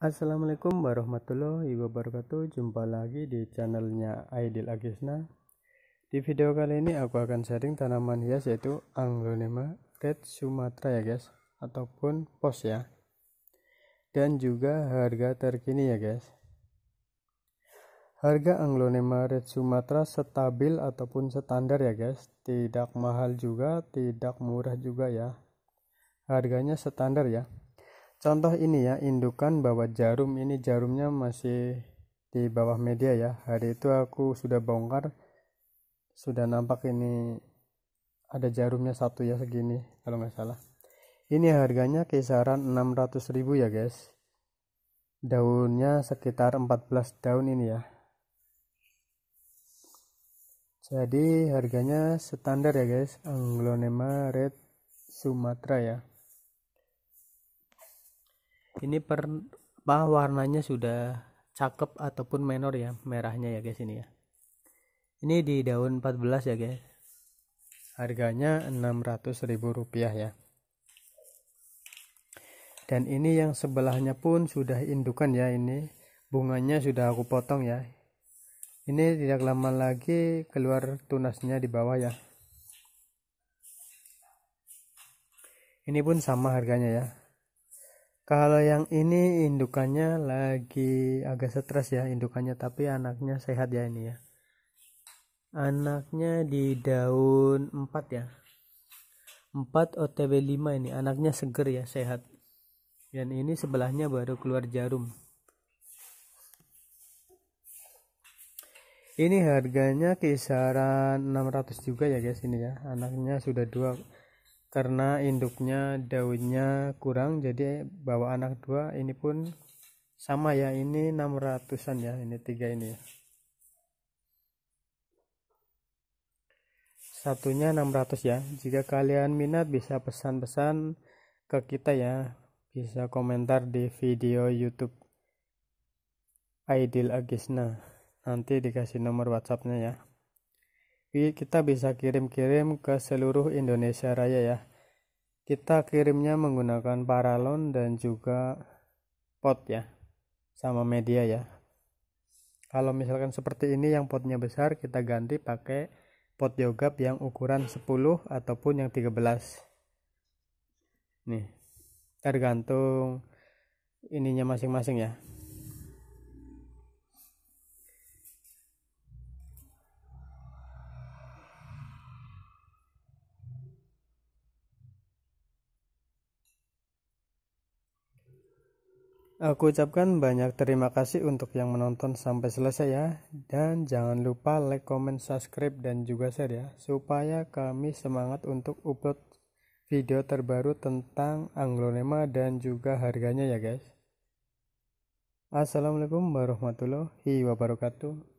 Assalamualaikum warahmatullahi wabarakatuh Jumpa lagi di channelnya Aidil Agisna Di video kali ini aku akan sharing tanaman hias yaitu Anglonema Red Sumatra ya guys Ataupun pos ya Dan juga harga terkini ya guys Harga Anglonema Red Sumatra stabil ataupun standar ya guys Tidak mahal juga, tidak murah juga ya Harganya standar ya contoh ini ya indukan bawah jarum ini jarumnya masih di bawah media ya hari itu aku sudah bongkar sudah nampak ini ada jarumnya satu ya segini kalau nggak salah ini harganya kisaran 600.000 ya guys daunnya sekitar 14 daun ini ya jadi harganya standar ya guys anglonema red sumatra ya ini per apa warnanya sudah cakep ataupun menor ya merahnya ya guys ini ya ini di daun 14 ya guys harganya 600.000 rupiah ya dan ini yang sebelahnya pun sudah indukan ya ini bunganya sudah aku potong ya ini tidak lama lagi keluar tunasnya di bawah ya ini pun sama harganya ya kalau yang ini indukannya lagi agak stres ya indukannya tapi anaknya sehat ya ini ya. Anaknya di daun 4 ya. 4 OTW 5 ini anaknya seger ya sehat. Dan ini sebelahnya baru keluar jarum. Ini harganya kisaran 600 juga ya guys ini ya. Anaknya sudah dua karena induknya daunnya kurang jadi bawa anak dua ini pun sama ya ini 600an ya ini tiga ini ya satunya 600 ya jika kalian minat bisa pesan-pesan ke kita ya bisa komentar di video youtube Aidil Agisna nanti dikasih nomor whatsappnya ya kita bisa kirim-kirim ke seluruh Indonesia Raya ya. Kita kirimnya menggunakan paralon dan juga pot ya, sama media ya. Kalau misalkan seperti ini yang potnya besar kita ganti pakai pot yogap yang ukuran 10 ataupun yang 13. Nih, tergantung ininya masing-masing ya. Aku ucapkan banyak terima kasih untuk yang menonton sampai selesai ya. Dan jangan lupa like, comment, subscribe, dan juga share ya. Supaya kami semangat untuk upload video terbaru tentang anglonema dan juga harganya ya guys. Assalamualaikum warahmatullahi wabarakatuh.